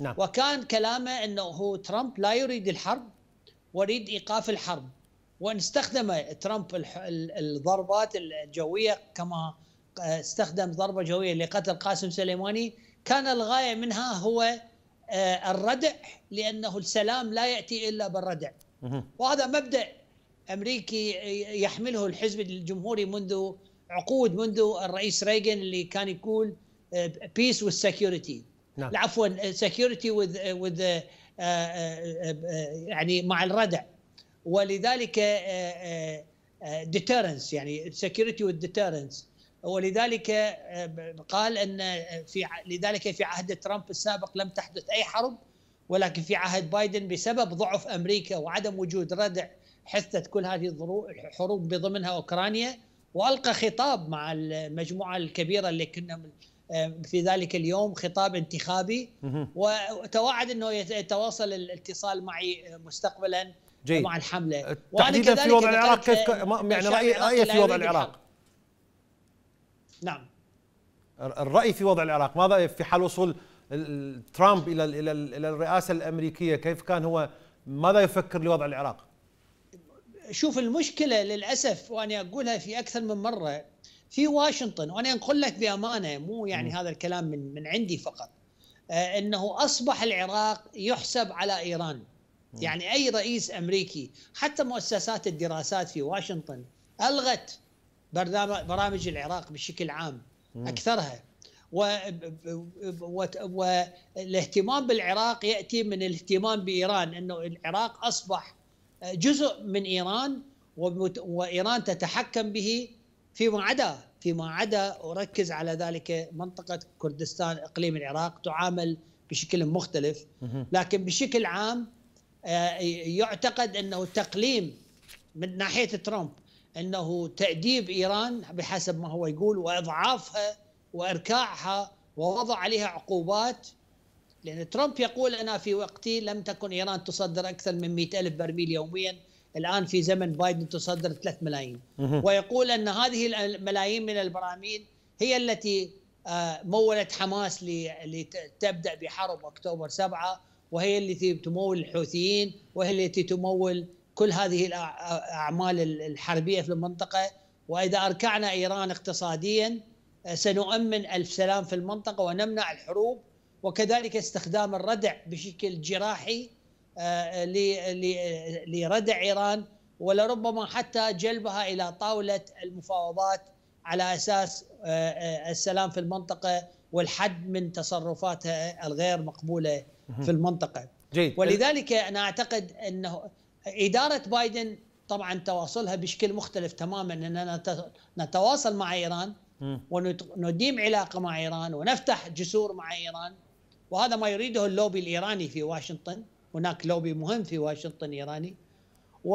نعم. وكان كلامه أنه هو ترامب لا يريد الحرب ويريد إيقاف الحرب وان استخدم ترامب الضربات الجويه كما آه، استخدم ضربه جويه لقتل قاسم سليماني كان الغايه منها هو آه، الردع لانه السلام لا ياتي الا بالردع وهذا مبدا امريكي يحمله الحزب الجمهوري منذ عقود منذ الرئيس ريغن اللي كان يقول بيس آه، والسكيورتي نعم. عفوا سكيورتي وذ وذ يعني مع الردع ولذلك ديترنس آه، آه، آه، يعني سكيورتي والديترنس ولذلك قال ان في لذلك في عهد ترامب السابق لم تحدث اي حرب ولكن في عهد بايدن بسبب ضعف امريكا وعدم وجود ردع حثت كل هذه الحروب بضمنها اوكرانيا والقى خطاب مع المجموعه الكبيره اللي كنا في ذلك اليوم خطاب انتخابي وتوعد انه يتواصل الاتصال معي آه، مستقبلا جيد. مع الحمله آه، تحديدا في وضع العراق كيف يعني راي راي في وضع العراق نعم الراي في وضع العراق ماذا في حال وصول ترامب الى الى الى الرئاسه الامريكيه كيف كان هو ماذا يفكر لوضع العراق شوف المشكله للاسف وانا اقولها في اكثر من مره في واشنطن وانا اقول لك بامانه مو يعني م. هذا الكلام من من عندي فقط آه، انه اصبح العراق يحسب على ايران م. يعني اي رئيس امريكي حتى مؤسسات الدراسات في واشنطن الغت برامج العراق بشكل عام اكثرها والاهتمام بالعراق ياتي من الاهتمام بايران انه العراق اصبح جزء من ايران وايران تتحكم به فيما عدا فيما عدا أركز على ذلك منطقة كردستان إقليم العراق تعامل بشكل مختلف لكن بشكل عام آه، يعتقد أنه تقليم من ناحية ترامب أنه تأديب إيران بحسب ما هو يقول وإضعافها وإركاعها ووضع عليها عقوبات لأن ترامب يقول أنا في وقتي لم تكن إيران تصدر أكثر من 100 ألف برميل يوميا الان في زمن بايدن تصدر 3 ملايين ويقول ان هذه الملايين من البراميل هي التي آه، مولت حماس لتبدا بحرب اكتوبر 7 وهي التي تمول الحوثيين وهي التي تمول كل هذه الاعمال الحربيه في المنطقه واذا اركعنا ايران اقتصاديا آه، سنؤمن الف سلام في المنطقه ونمنع الحروب وكذلك استخدام الردع بشكل جراحي آه، لردع ايران ولربما حتى جلبها الى طاوله المفاوضات على اساس آه، آه، السلام في المنطقه والحد من تصرفاتها الغير مقبوله في المنطقه. جيد. ولذلك انا اعتقد انه اداره بايدن طبعا تواصلها بشكل مختلف تماما اننا نتواصل مع ايران ونديم علاقه مع ايران ونفتح جسور مع ايران وهذا ما يريده اللوبي الايراني في واشنطن هناك لوبي مهم في واشنطن ايراني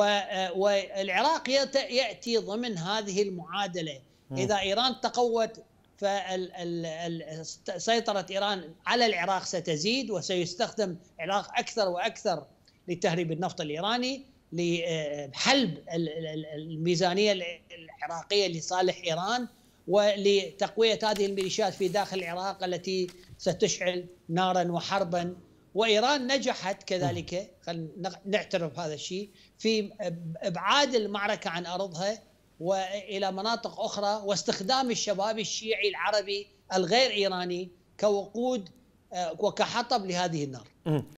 آه، والعراق ياتي ضمن هذه المعادله اذا ايران تقوت فسيطره ايران على العراق ستزيد وسيستخدم العراق اكثر واكثر لتهريب النفط الايراني لحلب الميزانيه العراقيه لصالح ايران ولتقويه هذه الميليشيات في داخل العراق التي ستشعل نارا وحربا وايران نجحت كذلك خلينا نعترف هذا الشيء في ابعاد المعركه عن ارضها والى مناطق اخرى واستخدام الشباب الشيعي العربي الغير ايراني كوقود آه، وكحطب لهذه النار